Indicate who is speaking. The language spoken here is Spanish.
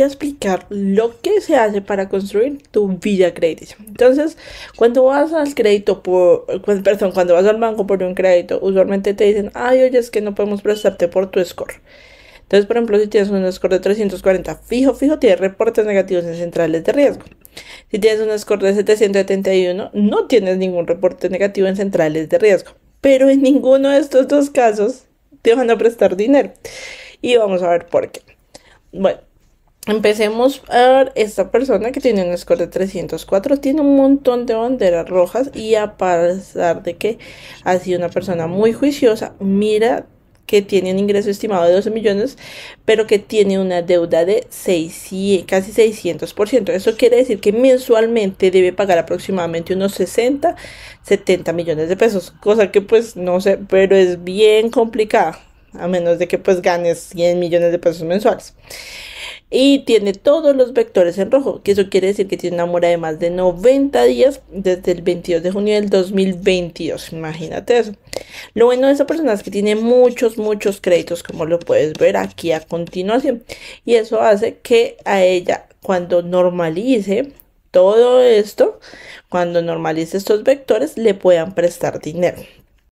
Speaker 1: a explicar lo que se hace para construir tu villa crediticia. Entonces, cuando vas al crédito por, pues, perdón, cuando vas al banco por un crédito, usualmente te dicen, ay, oye, es que no podemos prestarte por tu score. Entonces, por ejemplo, si tienes un score de 340 fijo, fijo, tienes reportes negativos en centrales de riesgo. Si tienes un score de 771, no tienes ningún reporte negativo en centrales de riesgo. Pero en ninguno de estos dos casos te van a prestar dinero. Y vamos a ver por qué. Bueno, Empecemos a ver esta persona que tiene un score de 304, tiene un montón de banderas rojas y a pesar de que ha sido una persona muy juiciosa, mira que tiene un ingreso estimado de 12 millones, pero que tiene una deuda de casi 600%. Eso quiere decir que mensualmente debe pagar aproximadamente unos 60, 70 millones de pesos, cosa que pues no sé, pero es bien complicada a menos de que pues ganes 100 millones de pesos mensuales. Y tiene todos los vectores en rojo, que eso quiere decir que tiene una mora de más de 90 días desde el 22 de junio del 2022. Imagínate eso. Lo bueno de esa persona es que tiene muchos, muchos créditos, como lo puedes ver aquí a continuación. Y eso hace que a ella, cuando normalice todo esto, cuando normalice estos vectores, le puedan prestar dinero.